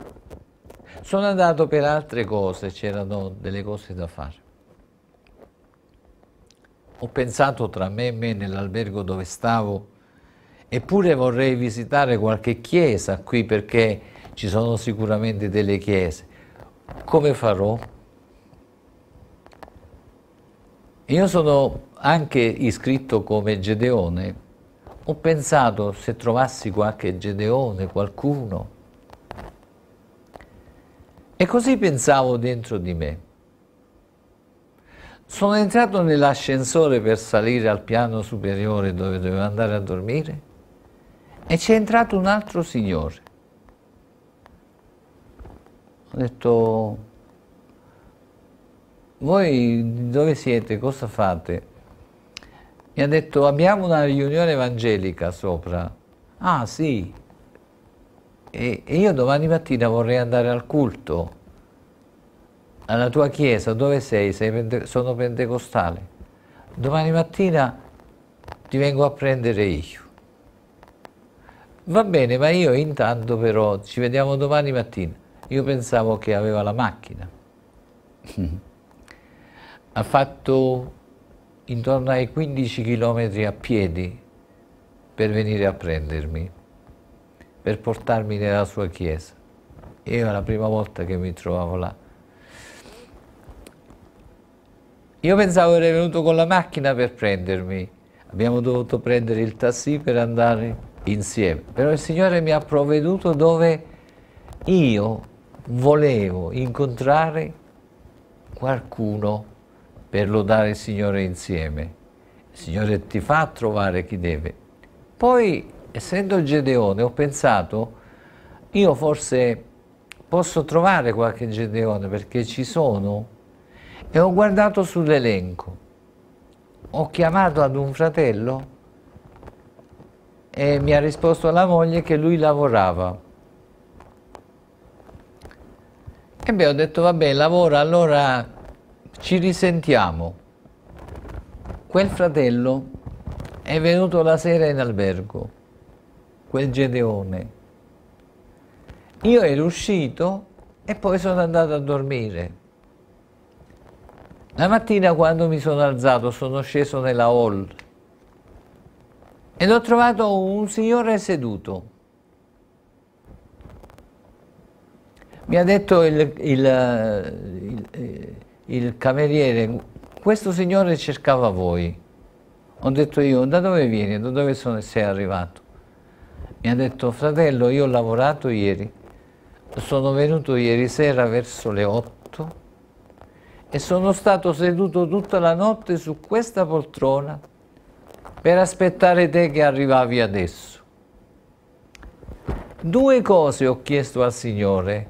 sono andato per altre cose, c'erano delle cose da fare. Ho pensato tra me e me nell'albergo dove stavo, eppure vorrei visitare qualche chiesa qui perché ci sono sicuramente delle chiese. Come farò? Io sono anche iscritto come Gedeone. Ho pensato se trovassi qualche Gedeone, qualcuno, e così pensavo dentro di me. Sono entrato nell'ascensore per salire al piano superiore dove dovevo andare a dormire e c'è entrato un altro signore. Ho detto, voi dove siete? Cosa fate? Mi ha detto, abbiamo una riunione evangelica sopra. Ah sì, e, e io domani mattina vorrei andare al culto, alla tua chiesa, dove sei? sei pente sono pentecostale. Domani mattina ti vengo a prendere io. Va bene, ma io intanto però ci vediamo domani mattina. Io pensavo che aveva la macchina. ha fatto intorno ai 15 km a piedi per venire a prendermi per portarmi nella sua chiesa. Io era la prima volta che mi trovavo là. Io pensavo che era venuto con la macchina per prendermi. Abbiamo dovuto prendere il taxi per andare insieme. Però il Signore mi ha provveduto dove io volevo incontrare qualcuno per lodare il Signore insieme. Il Signore ti fa trovare chi deve. Poi essendo Gedeone, ho pensato, io forse posso trovare qualche Gedeone perché ci sono e ho guardato sull'elenco. Ho chiamato ad un fratello e mi ha risposto la moglie che lui lavorava. E beh, ho detto, vabbè, lavora, allora ci risentiamo. Quel fratello è venuto la sera in albergo quel Gedeone. Io ero uscito e poi sono andato a dormire. La mattina quando mi sono alzato sono sceso nella hall ed ho trovato un signore seduto. Mi ha detto il, il, il, eh, il cameriere, questo signore cercava voi. Ho detto io, da dove vieni, da dove sono, sei arrivato? mi ha detto fratello io ho lavorato ieri, sono venuto ieri sera verso le 8 e sono stato seduto tutta la notte su questa poltrona per aspettare te che arrivavi adesso. Due cose ho chiesto al Signore.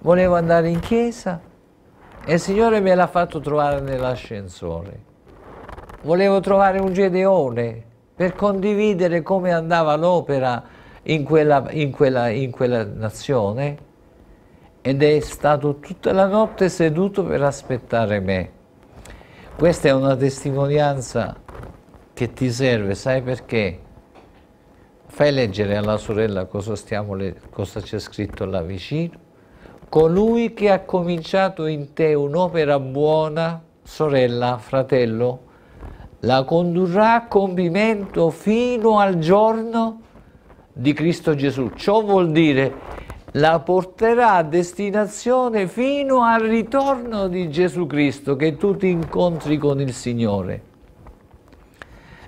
Volevo andare in chiesa e il Signore me l'ha fatto trovare nell'ascensore. Volevo trovare un Gedeone per condividere come andava l'opera in quella, in quella, in quella nazione ed è stato tutta la notte seduto per aspettare me. Questa è una testimonianza che ti serve, sai perché? Fai leggere alla sorella cosa, cosa c'è scritto là vicino. Colui che ha cominciato in te un'opera buona, sorella, fratello, la condurrà a compimento fino al giorno di Cristo Gesù. Ciò vuol dire la porterà a destinazione fino al ritorno di Gesù Cristo che tu ti incontri con il Signore.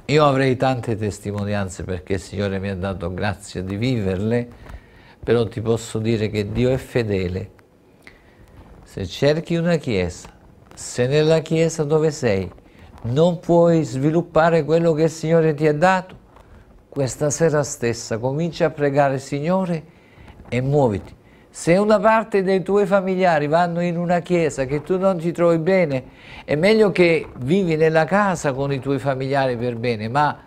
Io avrei tante testimonianze perché il Signore mi ha dato grazia di viverle, però ti posso dire che Dio è fedele. Se cerchi una chiesa, se nella chiesa dove sei non puoi sviluppare quello che il Signore ti ha dato, questa sera stessa comincia a pregare Signore e muoviti. Se una parte dei tuoi familiari vanno in una chiesa che tu non ti trovi bene, è meglio che vivi nella casa con i tuoi familiari per bene, ma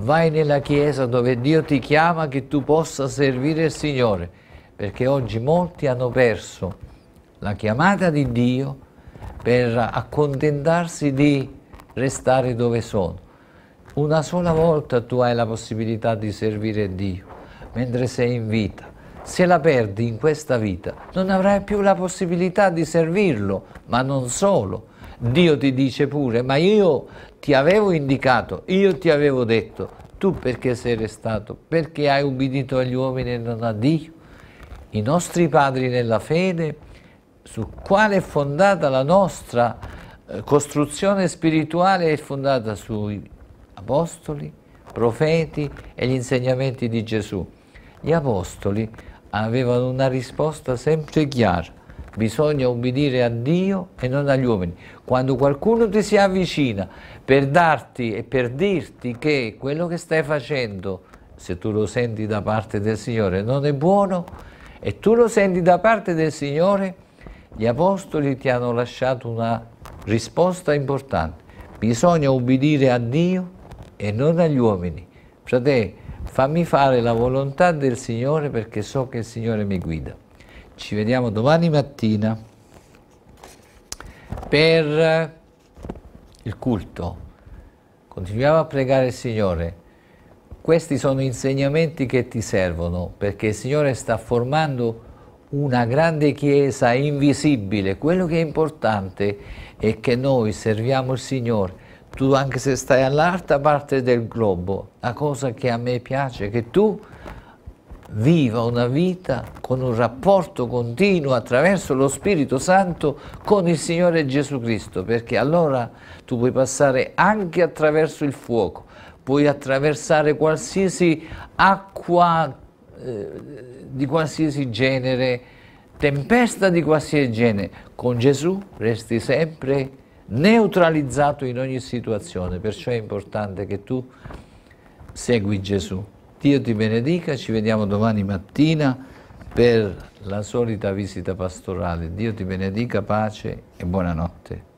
vai nella chiesa dove Dio ti chiama che tu possa servire il Signore, perché oggi molti hanno perso la chiamata di Dio per accontentarsi di restare dove sono. Una sola volta tu hai la possibilità di servire Dio, mentre sei in vita. Se la perdi in questa vita, non avrai più la possibilità di servirlo, ma non solo. Dio ti dice pure, ma io ti avevo indicato, io ti avevo detto, tu perché sei restato? Perché hai ubbidito agli uomini e non a Dio? I nostri padri nella fede, su quale è fondata la nostra eh, costruzione spirituale, è fondata sui apostoli, profeti e gli insegnamenti di Gesù. Gli apostoli avevano una risposta sempre chiara. Bisogna ubbidire a Dio e non agli uomini. Quando qualcuno ti si avvicina per darti e per dirti che quello che stai facendo, se tu lo senti da parte del Signore, non è buono, e tu lo senti da parte del Signore, gli apostoli ti hanno lasciato una risposta importante. Bisogna ubbidire a Dio e non agli uomini. Fratelli, fammi fare la volontà del Signore perché so che il Signore mi guida. Ci vediamo domani mattina per il culto. Continuiamo a pregare il Signore. Questi sono insegnamenti che ti servono perché il Signore sta formando una grande chiesa invisibile. Quello che è importante è che noi serviamo il Signore tu anche se stai all'altra parte del globo, la cosa che a me piace è che tu viva una vita con un rapporto continuo attraverso lo Spirito Santo con il Signore Gesù Cristo, perché allora tu puoi passare anche attraverso il fuoco, puoi attraversare qualsiasi acqua eh, di qualsiasi genere, tempesta di qualsiasi genere, con Gesù resti sempre neutralizzato in ogni situazione, perciò è importante che tu segui Gesù. Dio ti benedica, ci vediamo domani mattina per la solita visita pastorale. Dio ti benedica, pace e buonanotte.